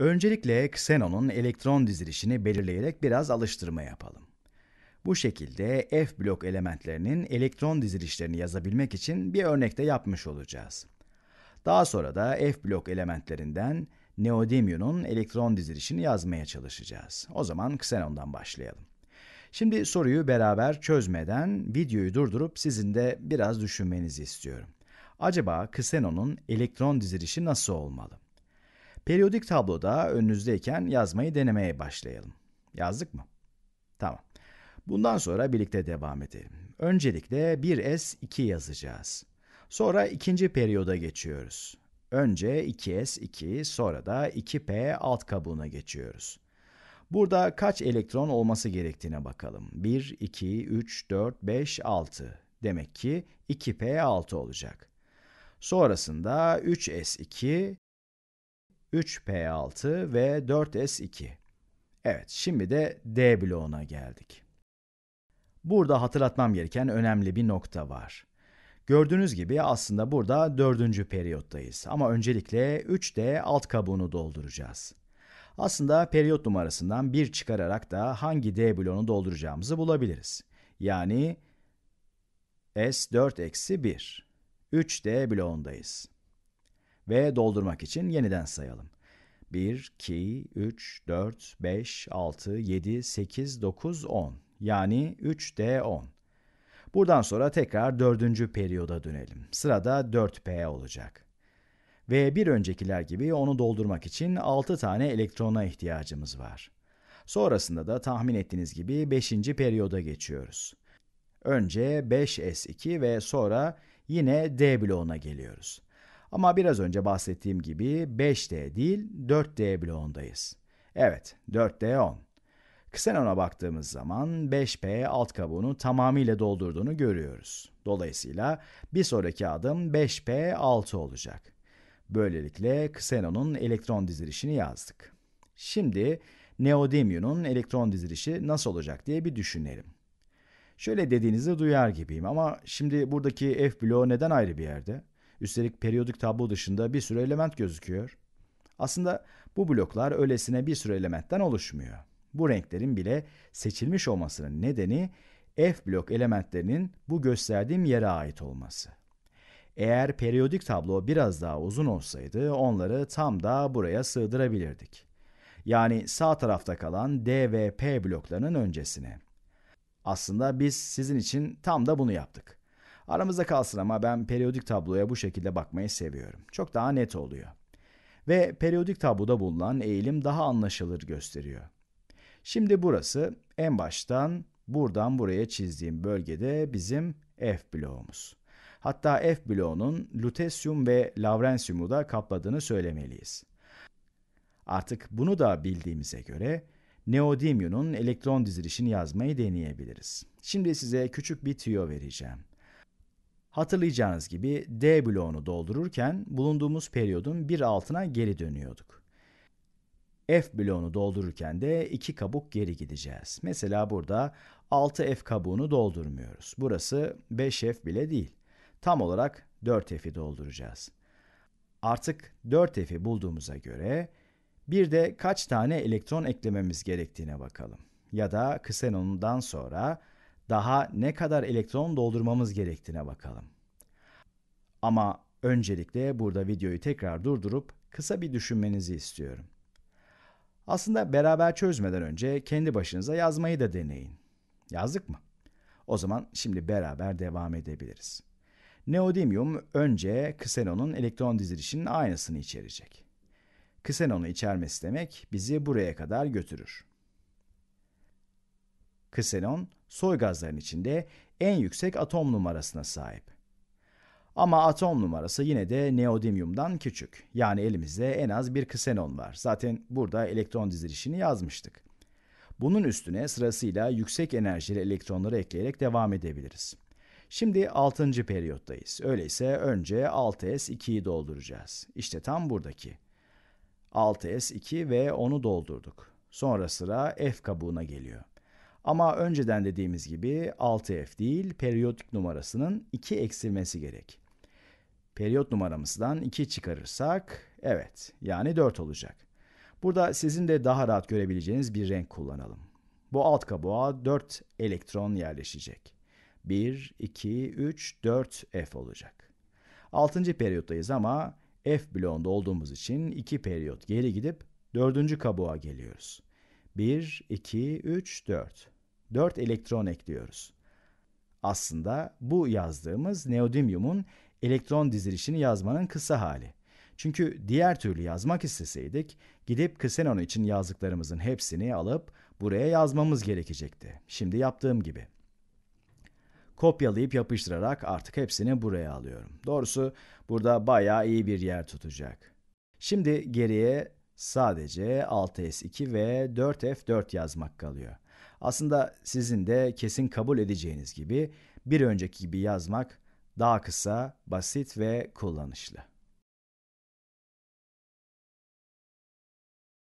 Öncelikle Xenon'un elektron dizilişini belirleyerek biraz alıştırma yapalım. Bu şekilde F blok elementlerinin elektron dizilişlerini yazabilmek için bir örnekte yapmış olacağız. Daha sonra da F blok elementlerinden neodimyonun elektron dizilişini yazmaya çalışacağız. O zaman ksenondan başlayalım. Şimdi soruyu beraber çözmeden videoyu durdurup sizin de biraz düşünmenizi istiyorum. Acaba ksenonun elektron dizilişi nasıl olmalı? Periyodik tabloda önünüzdeyken yazmayı denemeye başlayalım. Yazdık mı? Tamam. Bundan sonra birlikte devam edelim. Öncelikle 1S2 yazacağız. Sonra ikinci periyoda geçiyoruz. Önce 2S2 sonra da 2P alt kabuğuna geçiyoruz. Burada kaç elektron olması gerektiğine bakalım. 1, 2, 3, 4, 5, 6. Demek ki 2P6 olacak. Sonrasında 3S2, 3P6 ve 4S2. Evet, şimdi de D bloğuna geldik. Burada hatırlatmam gereken önemli bir nokta var. Gördüğünüz gibi aslında burada dördüncü periyottayız ama öncelikle 3D alt kabuğunu dolduracağız. Aslında periyot numarasından 1 çıkararak da hangi D bloğunu dolduracağımızı bulabiliriz. Yani S4-1, 3D bloğundayız ve doldurmak için yeniden sayalım. 1, 2, 3, 4, 5, 6, 7, 8, 9, 10. Yani 3D10. Buradan sonra tekrar dördüncü periyoda dönelim. Sırada 4P olacak. Ve bir öncekiler gibi onu doldurmak için 6 tane elektrona ihtiyacımız var. Sonrasında da tahmin ettiğiniz gibi 5. periyoda geçiyoruz. Önce 5S2 ve sonra yine D bloğuna geliyoruz. Ama biraz önce bahsettiğim gibi 5D değil 4D bloğundayız. Evet 4D10. Xenon'a baktığımız zaman 5P alt kabuğunu tamamıyla doldurduğunu görüyoruz. Dolayısıyla bir sonraki adım 5P6 olacak. Böylelikle Xenon'un elektron dizilişini yazdık. Şimdi neodymiumun elektron dizilişi nasıl olacak diye bir düşünelim. Şöyle dediğinizi duyar gibiyim ama şimdi buradaki F bloğu neden ayrı bir yerde? Üstelik periyodik tablo dışında bir sürü element gözüküyor. Aslında bu bloklar öylesine bir sürü elementten oluşmuyor. Bu renklerin bile seçilmiş olmasının nedeni F blok elementlerinin bu gösterdiğim yere ait olması. Eğer periyodik tablo biraz daha uzun olsaydı onları tam da buraya sığdırabilirdik. Yani sağ tarafta kalan D ve P bloklarının öncesine. Aslında biz sizin için tam da bunu yaptık. Aramızda kalsın ama ben periyodik tabloya bu şekilde bakmayı seviyorum. Çok daha net oluyor. Ve periyodik tabloda bulunan eğilim daha anlaşılır gösteriyor. Şimdi burası en baştan buradan buraya çizdiğim bölgede bizim F bloğumuz. Hatta F bloğunun lutesyum ve lavrensiumu da kapladığını söylemeliyiz. Artık bunu da bildiğimize göre neodimyonun elektron dizilişini yazmayı deneyebiliriz. Şimdi size küçük bir tüyo vereceğim. Hatırlayacağınız gibi D bloğunu doldururken bulunduğumuz periyodun bir altına geri dönüyorduk. F bloğunu doldururken de iki kabuk geri gideceğiz. Mesela burada 6F kabuğunu doldurmuyoruz. Burası 5F bile değil. Tam olarak 4F'i dolduracağız. Artık 4F'i bulduğumuza göre bir de kaç tane elektron eklememiz gerektiğine bakalım. Ya da ksenonundan sonra daha ne kadar elektron doldurmamız gerektiğine bakalım. Ama öncelikle burada videoyu tekrar durdurup kısa bir düşünmenizi istiyorum. Aslında beraber çözmeden önce kendi başınıza yazmayı da deneyin. Yazdık mı? O zaman şimdi beraber devam edebiliriz. Neodymium önce ksenonun elektron dizilişinin aynısını içerecek. Ksenonu içermesi demek bizi buraya kadar götürür. Ksenon, soy gazların içinde en yüksek atom numarasına sahip. Ama atom numarası yine de neodimyumdan küçük. Yani elimizde en az bir ksenon var. Zaten burada elektron dizilişini yazmıştık. Bunun üstüne sırasıyla yüksek enerjili elektronları ekleyerek devam edebiliriz. Şimdi 6. periyottayız. Öyleyse önce 6s2'yi dolduracağız. İşte tam buradaki. 6s2 ve onu doldurduk. Sonra sıra F kabuğuna geliyor. Ama önceden dediğimiz gibi 6F değil periyodik numarasının 2 eksilmesi gerek. Periyot numaramızdan 2 çıkarırsak evet yani 4 olacak. Burada sizin de daha rahat görebileceğiniz bir renk kullanalım. Bu alt kabuğa 4 elektron yerleşecek. 1, 2, 3, 4 F olacak. 6. periyottayız ama F bloğunda olduğumuz için 2 periyot geri gidip 4. kabuğa geliyoruz. 1, 2, 3, 4. 4 elektron ekliyoruz. Aslında bu yazdığımız neodimyumun elektron dizilişini yazmanın kısa hali. Çünkü diğer türlü yazmak isteseydik gidip ksenon için yazdıklarımızın hepsini alıp buraya yazmamız gerekecekti. Şimdi yaptığım gibi. Kopyalayıp yapıştırarak artık hepsini buraya alıyorum. Doğrusu burada bayağı iyi bir yer tutacak. Şimdi geriye Sadece 6S2 ve 4F4 yazmak kalıyor. Aslında sizin de kesin kabul edeceğiniz gibi bir önceki gibi yazmak daha kısa, basit ve kullanışlı.